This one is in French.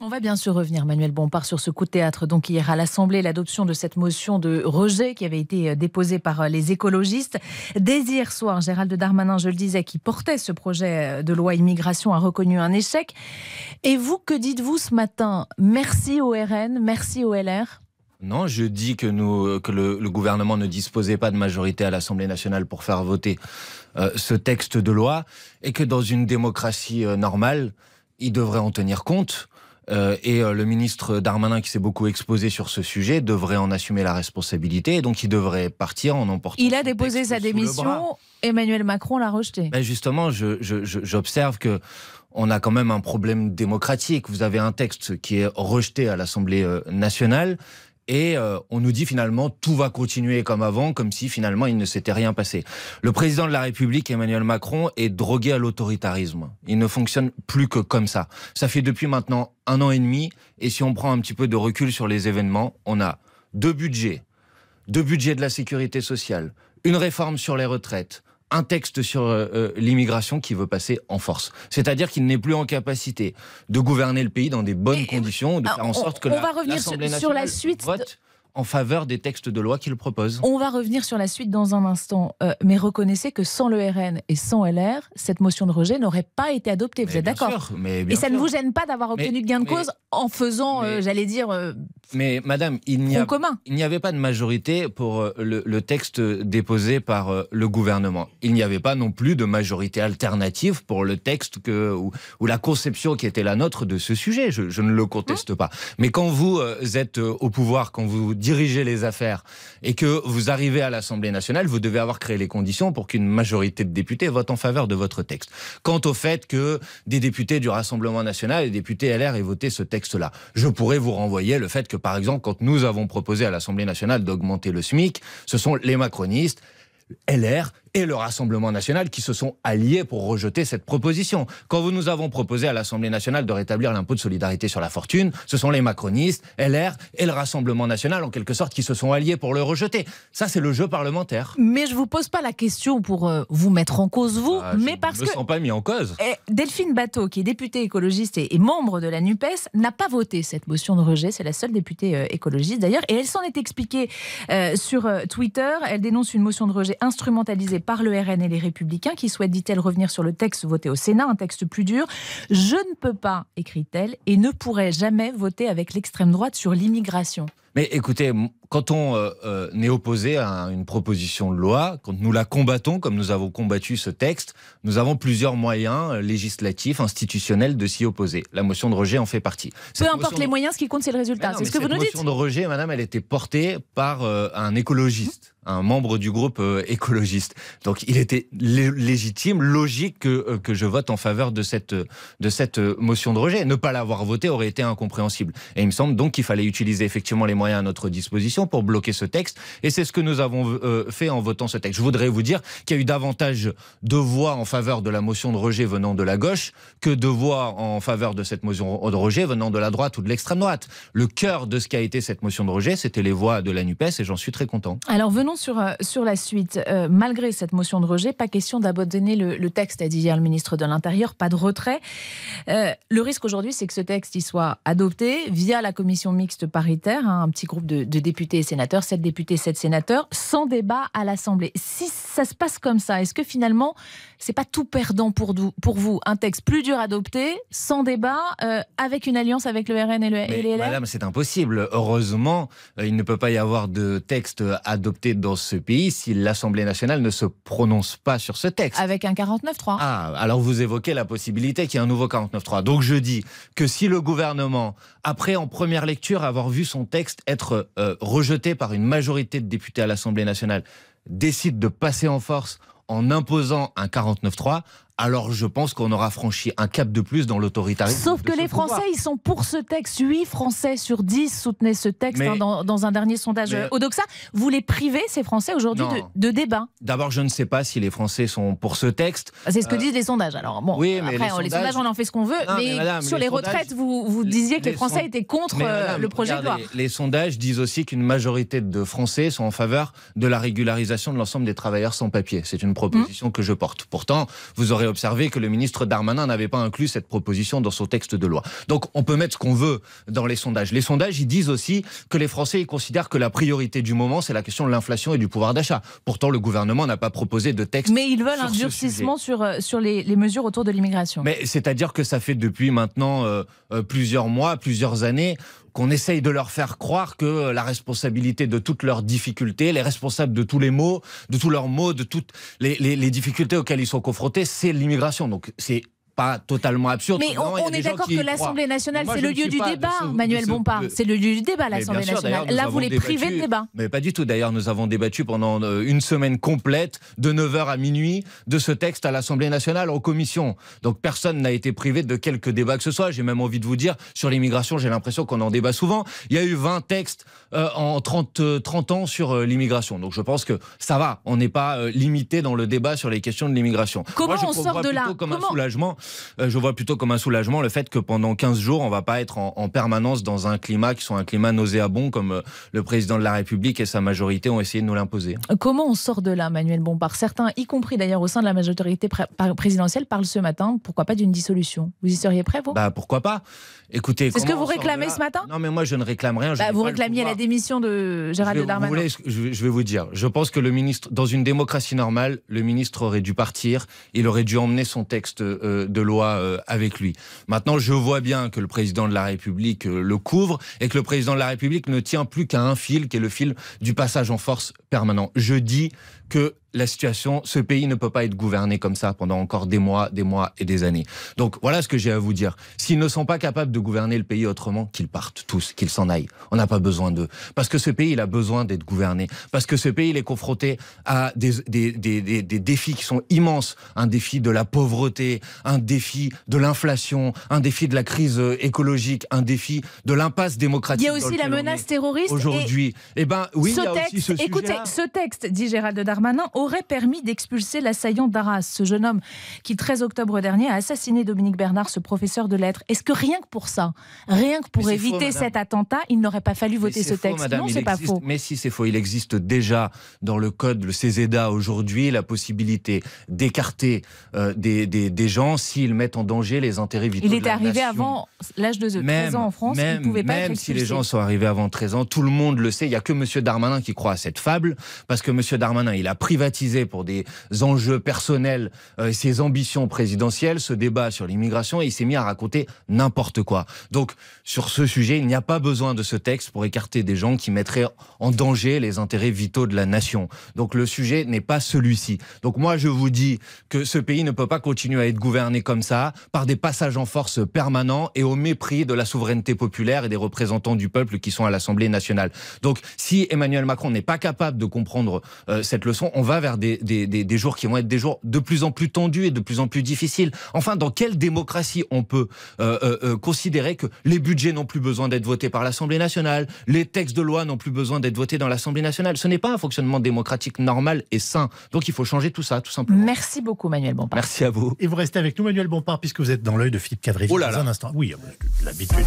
On va bien sûr revenir, Manuel Bompard, sur ce coup de théâtre. Donc hier à l'Assemblée, l'adoption de cette motion de rejet qui avait été euh, déposée par euh, les écologistes. Dès hier soir, Gérald Darmanin, je le disais, qui portait ce projet euh, de loi immigration, a reconnu un échec. Et vous, que dites-vous ce matin Merci au RN, merci au LR non, je dis que, le, gouvernement ne disposait pas de majorité à l'Assemblée nationale pour faire voter ce texte de loi et que dans une démocratie normale, il devrait en tenir compte. Euh, et euh, le ministre Darmanin, qui s'est beaucoup exposé sur ce sujet, devrait en assumer la responsabilité, et donc il devrait partir en emportant. Il a déposé sa démission, Emmanuel Macron l'a rejeté. Ben, justement, j'observe que on a quand même un problème démocratique. Vous avez un texte qui est rejeté à l'Assemblée euh, nationale et euh, on nous dit finalement tout va continuer comme avant, comme si finalement il ne s'était rien passé. Le président de la République, Emmanuel Macron, est drogué à l'autoritarisme. Il ne fonctionne plus que comme ça. Ça fait depuis maintenant un an et demi, et si on prend un petit peu de recul sur les événements, on a deux budgets, deux budgets de la sécurité sociale, une réforme sur les retraites, un texte sur euh, euh, l'immigration qui veut passer en force. C'est-à-dire qu'il n'est plus en capacité de gouverner le pays dans des bonnes conditions, de ah, faire en sorte que sur, la suite en faveur des textes de loi qu'il propose. On va revenir sur la suite dans un instant, euh, mais reconnaissez que sans le RN et sans LR, cette motion de rejet n'aurait pas été adoptée. Vous êtes d'accord Et ça ne vous gêne pas d'avoir obtenu de gain de cause en faisant, euh, j'allais dire. Euh, mais madame, il n'y, avait pas de majorité pour le, texte déposé par le gouvernement. Il n'y avait pas non plus de majorité alternative pour le texte que, ou, la conception qui était la nôtre de ce sujet. Je, ne le conteste pas. Mais quand vous êtes au pouvoir, quand vous dites diriger les affaires et que vous arrivez à l'Assemblée nationale, vous devez avoir créé les conditions pour qu'une majorité de députés vote en faveur de votre texte. Quant au fait que des députés du Rassemblement national et des députés LR aient voté ce texte-là, je pourrais vous renvoyer le fait que, par exemple, quand nous avons proposé à l'Assemblée nationale d'augmenter le SMIC, ce sont les macronistes LR et le Rassemblement national qui se sont alliés pour rejeter cette proposition. Quand vous nous avons proposé à l'Assemblée nationale de rétablir l'impôt de solidarité sur la fortune, ce sont les macronistes, LR et le Rassemblement national en quelque sorte qui se sont alliés pour le rejeter. Ça, c'est le jeu parlementaire. Mais je vous pose pas la question pour euh, vous mettre en cause vous, ah, mais parce me que me sont pas mis en cause. Eh, Delphine Bateau, qui est députée écologiste et, membre de la Nupes, n'a pas voté cette motion de rejet. C'est la seule députée euh, écologiste d'ailleurs, et elle s'en est expliquée euh, sur Twitter. Elle dénonce une motion de rejet instrumentalisée par le RN et les Républicains, qui souhaitent, dit-elle, revenir sur le texte voté au Sénat, un texte plus dur. Je ne peux pas, écrit-elle, et ne pourrai jamais voter avec l'extrême droite sur l'immigration. Mais écoutez, quand on euh, euh, est opposé à une proposition de loi, quand nous la combattons, comme nous avons combattu ce texte, nous avons plusieurs moyens euh, législatifs, institutionnels de s'y opposer. La motion de rejet en fait partie. Peu importe les moyens, ce qui compte, c'est le résultat. C'est ce que vous nous dites. La motion de rejet, madame, elle était portée par euh, un écologiste. Un membre du groupe écologiste. Donc, il était légitime, logique que, que je vote en faveur de cette, de cette motion de rejet. Ne pas l'avoir votée aurait été incompréhensible. Et il me semble donc qu'il fallait utiliser effectivement les moyens à notre disposition pour bloquer ce texte. Et c'est ce que nous avons euh, fait en votant ce texte. Je voudrais vous dire qu'il y a eu davantage de voix en faveur de la motion de rejet venant de la gauche que de voix en faveur de cette motion de rejet venant de la droite ou de l'extrême droite. Le cœur de ce qu'a été cette motion de rejet, c'était les voix de la NUPES et j'en suis très content. Alors venons sur, euh, sur la suite. Euh, malgré cette motion de rejet, pas question d'abandonner le, texte, a dit hier le ministre de l'Intérieur, pas de retrait. le risque aujourd'hui, c'est que ce texte y soit adopté via la commission mixte paritaire, hein, un petit groupe de, députés et sénateurs, 7 députés, 7 sénateurs, sans débat à l'Assemblée. Si ça se passe comme ça, est-ce que finalement, c'est pas tout perdant pour, pour vous Un texte plus dur adopté, sans débat, euh, avec une alliance avec le RN et, le, les Madame, c'est impossible. Heureusement, euh, il ne peut pas y avoir de texte euh, adopté dans ce pays si l'Assemblée nationale ne se prononce pas sur ce texte. Avec un 49-3. Ah, alors vous évoquez la possibilité qu'il y ait un nouveau 49-3. Donc je dis que si le gouvernement, après en première lecture avoir vu son texte être euh, rejeté par une majorité de députés à l'Assemblée nationale décide de passer en force en imposant un 49-3, alors je pense qu'on aura franchi un cap de plus dans l'autoritarisme. Sauf que les Français, ils sont pour ce texte. 8 Français sur 10 soutenaient ce texte hein, dans, un dernier sondage au Odoxa. Vous les privez, ces Français, aujourd'hui, de, débat D'abord, je ne sais pas si les Français sont pour ce texte. Bah, c'est ce que euh, disent les sondages. Alors, bon, après, les, sondages, on en fait ce qu'on veut. mais, sur les, retraites, vous, disiez que les, Français étaient contre euh, le projet de loi. Les sondages disent aussi qu'une majorité de Français sont en faveur de la régularisation de l'ensemble des travailleurs sans papier. C'est une proposition hum. que je porte. Pourtant, vous aurez observé que le ministre Darmanin n'avait pas inclus cette proposition dans son texte de loi. Donc on peut mettre ce qu'on veut dans les sondages. Les sondages, ils disent aussi que les Français considèrent que la priorité du moment, c'est la question de l'inflation et du pouvoir d'achat. Pourtant, le gouvernement n'a pas proposé de texte. Mais ils veulent un durcissement sur, euh, sur les, mesures autour de l'immigration. Mais c'est-à-dire que ça fait depuis maintenant euh, euh, plusieurs mois, plusieurs années, on essaye de leur faire croire que la responsabilité de toutes leurs difficultés, les responsables de tous les maux, de tous leurs maux, de toutes les, les difficultés auxquelles ils sont confrontés, c'est l'immigration. Donc c'est pas totalement absurde. Mais on, est d'accord que l'Assemblée nationale, c'est le lieu du débat, Manuel Bompard. C'est le lieu du débat, l'Assemblée nationale. Là, vous les privez de débat. Mais pas du tout. D'ailleurs, nous avons débattu pendant euh, une semaine complète, de 9h à minuit, de ce texte à l'Assemblée nationale, en commission. Donc personne n'a été privé de quelque débat que ce soit. J'ai même envie de vous dire, sur l'immigration, j'ai l'impression qu'on en débat souvent. Il y a eu 20 textes euh, en 30, 30 euh, ans sur l'immigration. Donc je pense que ça va. On n'est pas limité dans le débat sur les questions de l'immigration. Comment on sort de là comme comment... Euh, je vois plutôt comme un soulagement le fait que pendant 15 jours, on va pas être en, permanence dans un climat qui soit un climat nauséabond comme euh, le président de la République et sa majorité ont essayé de nous l'imposer. Comment on sort de là, Manuel Bompard Certains, y compris d'ailleurs au sein de la majorité présidentielle, parlent ce matin, pourquoi pas d'une dissolution Vous y seriez prêt, vous Bah pourquoi pas Écoutez, c'est ce que vous réclamez ce matin Non, mais moi je ne réclame rien. Bah, vous réclamiez la démission de Gérald je Darmanin. Vous je vais vous dire, je pense que le ministre, dans une démocratie normale, le ministre aurait dû partir, il aurait dû emmener son texte euh, de de loi euh, avec lui. Maintenant, je vois bien que le président de la République euh, le couvre et que le président de la République ne tient plus qu'à un fil, qui est le fil du passage en force permanent. Je dis que la situation, ce pays ne peut pas être gouverné comme ça pendant encore des mois, des mois et des années. Donc voilà ce que j'ai à vous dire. S'ils ne sont pas capables de gouverner le pays autrement, qu'ils partent tous, qu'ils s'en aillent. On n'a pas besoin d'eux. Parce que ce pays, il a besoin d'être gouverné. Parce que ce pays, il est confronté à des, défis qui sont immenses. Un défi de la pauvreté, un défi de l'inflation, un défi de la crise euh, écologique, un défi de l'impasse démocratique. Il y a aussi la menace terroriste. Aujourd'hui. Eh ben oui, il y a aussi ce Écoutez, ce texte, dit Gérald Darmanin, aurait permis d'expulser l'assaillant d'Arras, ce jeune homme qui, le 13 octobre dernier, a assassiné Dominique Bernard, ce professeur de lettres. Est-ce que rien que pour ça, rien que pour éviter cet attentat, il n'aurait pas fallu voter ce texte Non, c'est pas faux. Mais si, c'est faux. Il existe déjà dans le code, le CESEDA aujourd'hui, la possibilité d'écarter euh, des, gens s'ils mettent en danger les intérêts vitaux. Il était arrivé avant l'âge de 13 ans en France, même, il pouvait pas Même si les gens sont arrivés avant 13 ans, tout le monde le sait. Il n'y a que M. Darmanin qui croit à cette fable, parce que M. Darmanin, il a privé pour des enjeux personnels, euh, et ses ambitions présidentielles, ce débat sur l'immigration, et il s'est mis à raconter n'importe quoi. Donc, sur ce sujet, il n'y a pas besoin de ce texte pour écarter des gens qui mettraient en danger les intérêts vitaux de la nation. Donc, le sujet n'est pas celui-ci. Donc, moi, je vous dis que ce pays ne peut pas continuer à être gouverné comme ça, par des passages en force permanents et au mépris de la souveraineté populaire et des représentants du peuple qui sont à l'Assemblée nationale. Donc, si Emmanuel Macron n'est pas capable de comprendre euh, cette leçon, on va vers des, des, des, jours qui vont être des jours de plus en plus tendus et de plus en plus difficiles. Enfin, dans quelle démocratie on peut euh, euh, euh, considérer que les budgets n'ont plus besoin d'être votés par l'Assemblée nationale, les textes de loi n'ont plus besoin d'être votés dans l'Assemblée nationale Ce n'est pas un fonctionnement démocratique normal et sain. Donc il faut changer tout ça, tout simplement. Merci beaucoup, Manuel Bompard. Merci à vous. Et vous restez avec nous, Manuel Bompard, puisque vous êtes dans l'œil de Philippe Cadrivi. Oh là là. un instant. Oui, l'habitude.